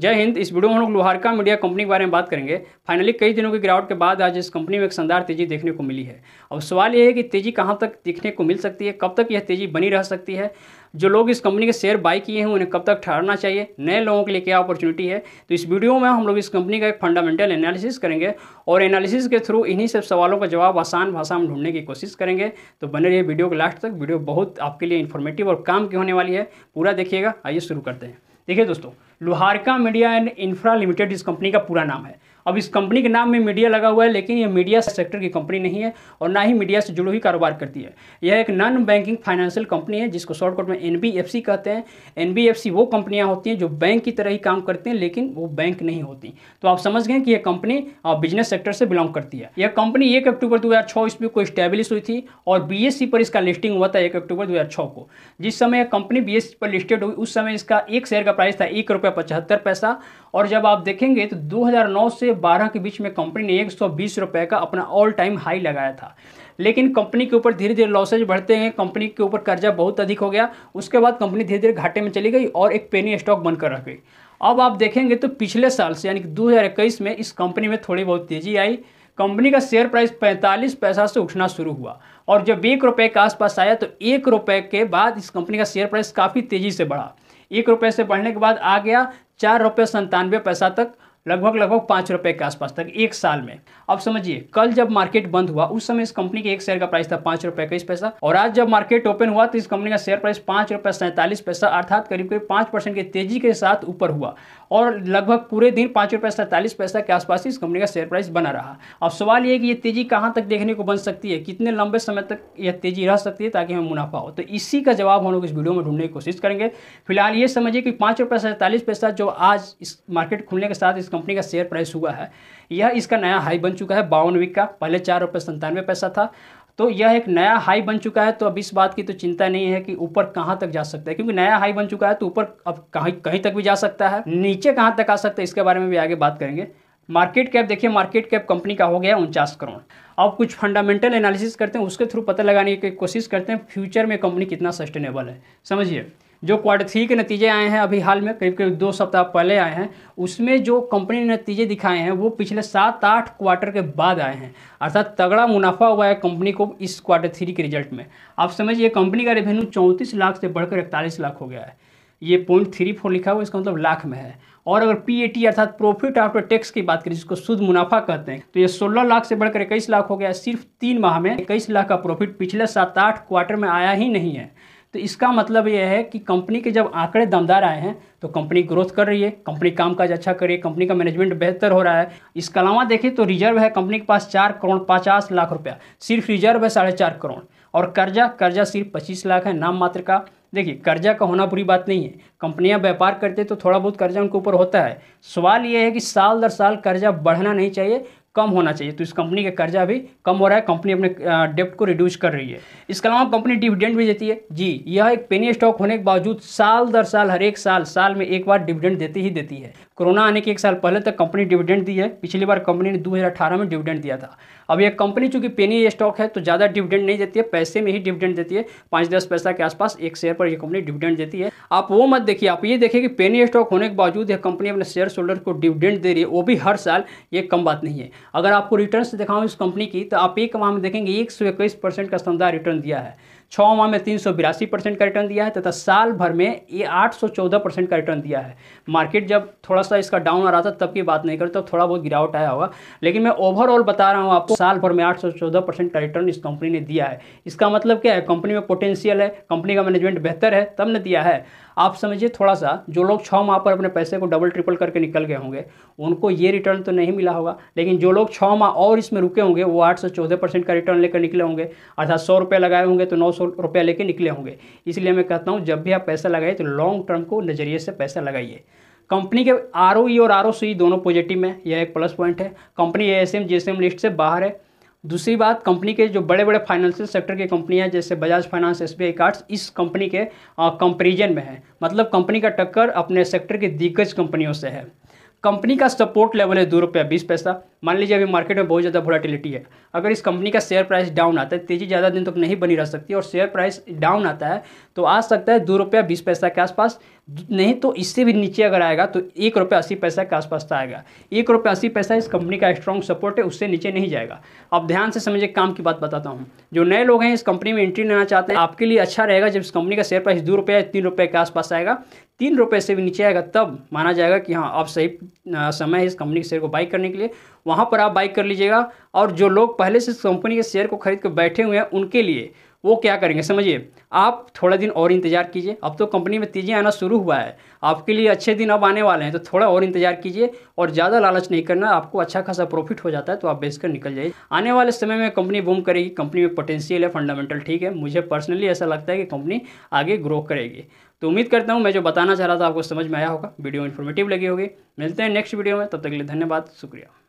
जय हिंद इस वीडियो में हम लोग लोहारका मीडिया कंपनी के बारे में बात करेंगे फाइनली कई दिनों की गिरावट के बाद आज इस कंपनी में एक शानदार तेजी देखने को मिली है अब सवाल यह है कि तेजी कहाँ तक देखने को मिल सकती है कब तक यह तेजी बनी रह सकती है जो लोग इस कंपनी के शेयर बाई किए हैं उन्हें कब तक ठहरना चाहिए नए लोगों के लिए क्या अपॉर्चुनिटी है तो इस वीडियो में हम लोग इस कंपनी का एक फंडामेंटल एनालिसिस करेंगे और एनालिसिस के थ्रू इन्हीं सब सवालों का जवाब आसान भाषा में ढूंढने की कोशिश करेंगे तो बने रहिए वीडियो को लास्ट तक वीडियो बहुत आपके लिए इन्फॉर्मेटिव और काम की होने वाली है पूरा देखिएगा आइए शुरू करते हैं देखिए दोस्तों लोहारका मीडिया एंड इंफ्रा लिमिटेड इस कंपनी का पूरा नाम है अब इस कंपनी के नाम में मीडिया लगा हुआ है लेकिन यह मीडिया सेक्टर की कंपनी नहीं है और ना ही मीडिया से जुड़ी हुई कारोबार करती है यह एक नॉन बैंकिंग फाइनेंशियल कंपनी है जिसको शॉर्टकट में एन कहते हैं एन वो कंपनियाँ होती हैं जो बैंक की तरह ही काम करती हैं लेकिन वो बैंक नहीं होती तो आप समझ गए कि यह कंपनी बिजनेस सेक्टर से बिलोंग करती है यह कंपनी एक अक्टूबर दो ईस्वी को स्टैब्लिश हुई थी और बी पर इसका लिस्टिंग हुआ था एक अक्टूबर दो को जिस समय यह कंपनी बी पर लिस्टेड हुई उस समय इसका एक शेयर का प्राइस था एक रुपया पचहत्तर पैसा और जब आप देखेंगे तो 2009 से 12 के बीच में कंपनी ने एक सौ का अपना ऑल टाइम हाई लगाया था लेकिन कंपनी के ऊपर धीरे धीरे लॉसेज बढ़ते हैं कंपनी के ऊपर कर्जा बहुत अधिक हो गया उसके बाद कंपनी धीरे धीरे घाटे में चली गई और एक पेनी स्टॉक बनकर रह गई अब आप देखेंगे तो पिछले साल से यानी कि 2021 में इस कंपनी में थोड़ी बहुत तेजी आई कंपनी का शेयर प्राइस 45 पैसा से उठना शुरू हुआ और जब एक रुपये के आसपास आया तो एक रुपये के बाद इस कंपनी का शेयर प्राइस काफ़ी तेज़ी से बढ़ा एक रुपये से बढ़ने के बाद आ गया चार रुपये संतानवे पैसा तक लगभग लगभग पाँच रुपये के आसपास तक एक साल में अब समझिए कल जब मार्केट बंद हुआ उस समय इस कंपनी के एक शेयर का प्राइस था पाँच रुपये इक्कीस पैसा और आज जब मार्केट ओपन हुआ तो इस कंपनी का शेयर प्राइस पाँच रुपये सैंतालीस पैसा अर्थात करीब करीब पाँच परसेंट की तेजी के साथ ऊपर हुआ और लगभग पूरे दिन पाँच रुपये सैंतालीस पैसा के आसपास इस कंपनी का शेयर प्राइस बना रहा अब सवाल ये कि ये तेजी कहाँ तक देखने को बन सकती है कितने लंबे समय तक यह तेजी रह सकती है ताकि हमें मुनाफा हो तो इसी का जवाब हम लोग इस वीडियो में ढूंढने की कोशिश करेंगे फिलहाल ये समझिए कि पाँच रुपये सैंतालीस पैसा जो आज इस मार्केट खुलने के साथ इस कंपनी का शेयर प्राइस हुआ है यह इसका नया हाई बन चुका है बावन वीक का पहले चार रुपये संतानवे पैसा था तो यह एक नया हाई बन चुका है तो अब इस बात की तो चिंता नहीं है कि ऊपर कहाँ तक जा सकता है क्योंकि नया हाई बन चुका है तो ऊपर अब कहीं कहीं तक भी जा सकता है नीचे कहाँ तक आ सकता है इसके बारे में भी आगे बात करेंगे मार्केट कैप देखिए मार्केट कैप कंपनी का हो गया उनचास करोड़ अब कुछ फंडामेंटल एनालिसिस करते हैं उसके थ्रू पता लगाने की कोशिश करते हैं फ्यूचर में कंपनी कितना सस्टेनेबल है समझिए जो क्वार्टर थ्री के नतीजे आए हैं अभी हाल में करीब करीब दो सप्ताह पहले आए हैं उसमें जो कंपनी ने नतीजे दिखाए हैं वो पिछले सात आठ क्वार्टर के बाद आए हैं अर्थात तगड़ा मुनाफा हुआ है कंपनी को इस क्वार्टर थ्री के रिजल्ट में आप समझिए कंपनी का रेवेन्यू चौंतीस लाख से बढ़कर इकतालीस लाख हो गया है ये पॉइंट थ्री फोर लिखा हुआ इसका मतलब लाख में है और अगर पी ए टी अर्थात प्रॉफिट आफ्टर टैक्स की बात करें जिसको शुद्ध मुनाफा कहते हैं तो ये 16 लाख से बढ़कर इक्कीस लाख हो गया सिर्फ तीन माह में इक्कीस लाख का प्रॉफिट पिछले सात आठ क्वार्टर में आया ही नहीं है तो इसका मतलब यह है कि कंपनी के जब आंकड़े दमदार आए हैं तो कंपनी ग्रोथ कर रही है कंपनी कामकाज अच्छा कर रही है कंपनी का मैनेजमेंट बेहतर हो रहा है इसके अलावा देखें तो रिजर्व है कंपनी के पास चार करोड़ पचास लाख रुपया सिर्फ रिजर्व है साढ़े चार करोड़ और कर्जा कर्जा सिर्फ पच्चीस लाख है नाम मात्र का देखिए कर्जा का होना बुरी बात नहीं है कंपनियां व्यापार करते तो थोड़ा बहुत कर्जा उनके ऊपर होता है सवाल यह है कि साल दर साल कर्जा बढ़ना नहीं चाहिए कम होना चाहिए तो इस कंपनी का कर्जा भी कम हो रहा है कंपनी अपने डेप्ट को रिड्यूस कर रही है इसके अलावा कंपनी डिविडेंड भी देती है जी यह एक पेनी स्टॉक होने के बावजूद साल दर साल हर एक साल साल में एक बार डिविडेंड देती ही देती है कोरोना आने के एक साल पहले तक कंपनी डिविडेंड दी है पिछली बार कंपनी ने दो में डिविडेंड दिया था अब ये कंपनी चूंकि पेनी स्टॉक है तो ज़्यादा डिविडेंड नहीं देती है पैसे में ही डिविडेंड देती है पाँच दस पैसा के आसपास एक शेयर पर यह कंपनी डिविडेंड देती है आप वो मत देखिए आप ये देखिए कि पेनी स्टॉक होने के बावजूद यह कंपनी अपने शेयर होल्डर को डिविडेंड दे रही है वो भी हर साल ये कम बात नहीं है अगर आपको रिटर्न दिखाऊँ इस कंपनी की तो आप एक माह में देखेंगे एक का शानदार रिटर्न दिया है छः माह में तीन सौ बिरासी परसेंट का रिटर्न दिया है तथा साल भर में ये आठ सौ चौदह परसेंट का रिटर्न दिया है मार्केट जब थोड़ा सा इसका डाउन आ रहा था तब की बात नहीं करते तब तो थोड़ा बहुत गिरावट आया होगा लेकिन मैं ओवरऑल बता रहा हूँ आपको साल भर में आठ सौ चौदह परसेंट का रिटर्न इस कंपनी ने दिया है इसका मतलब क्या है कंपनी में पोटेंशियल है कंपनी का मैनेजमेंट बेहतर है तब ने दिया है आप समझिए थोड़ा सा जो लोग छः माह पर अपने पैसे को डबल ट्रिपल करके निकल गए होंगे उनको ये रिटर्न तो नहीं मिला होगा लेकिन जो लोग छः माह और इसमें रुके होंगे वो आठ सौ चौदह परसेंट का रिटर्न लेकर निकले होंगे अर्थात सौ रुपये लगाए होंगे तो नौ सौ सौ रुपया लेके निकले होंगे इसलिए मैं कहता हूँ जब भी आप पैसा लगाइए तो लॉन्ग टर्म को नज़रिए से पैसा लगाइए कंपनी के आर और आर दोनों पॉजिटिव में यह एक प्लस पॉइंट है कंपनी ए एस लिस्ट से बाहर है दूसरी बात कंपनी के जो बड़े बड़े फाइनेंशियल सेक्टर की कंपनियां जैसे Bajaj finance S B cards इस कंपनी के कंपेरिजन में है मतलब कंपनी का टक्कर अपने सेक्टर की दिग्गज कंपनियों से है कंपनी का सपोर्ट लेवल है दो रुपया बीस पैसा मान लीजिए अभी मार्केट में बहुत ज़्यादा वोलाटिलिटी है अगर इस कंपनी का शेयर प्राइस डाउन आता है तेज़ी ज़्यादा दिन तक तो नहीं बनी रह सकती और शेयर प्राइस डाउन आता है तो आ सकता है दो रुपया बीस पैसा के आसपास नहीं तो इससे भी नीचे अगर आएगा तो एक रुपया अस्सी पैसा के आसपास तो आएगा एक रुपया अस्सी पैसा इस कंपनी का स्ट्रॉन्ग सपोर्ट है उससे नीचे नहीं जाएगा अब ध्यान से समझिए काम की बात बताता हूँ जो नए लोग हैं इस कंपनी में एंट्री लेना चाहते हैं आपके लिए अच्छा रहेगा जब इस कंपनी का शेयर प्राइस दो रुपया तीन रुपये के आसपास आएगा तीन रुपये से भी नीचे आएगा तब माना जाएगा कि हाँ आप सही समय है इस कंपनी के शेयर को बाई करने के लिए वहाँ पर आप बाई कर लीजिएगा और जो लोग पहले से इस कंपनी के शेयर को खरीद कर बैठे हुए हैं उनके लिए वो क्या करेंगे समझिए आप थोड़ा दिन और इंतज़ार कीजिए अब तो कंपनी में तेज़ी आना शुरू हुआ है आपके लिए अच्छे दिन अब आने वाले हैं तो थोड़ा और इंतज़ार कीजिए और ज़्यादा लालच नहीं करना आपको अच्छा खासा प्रॉफिट हो जाता है तो आप बेचकर निकल जाइए आने वाले समय में कंपनी बूम करेगी कंपनी में पोटेंशियल है फंडामेंटल ठीक है मुझे पर्सनली ऐसा लगता है कि कंपनी आगे ग्रो करेगी तो उम्मीद करता हूँ मैं जो बताना चाह रहा था आपको समझ में आया होगा वीडियो इन्फॉर्मेटिव लगी होगी मिलते हैं नेक्स्ट वीडियो में तब तक के लिए धन्यवाद शुक्रिया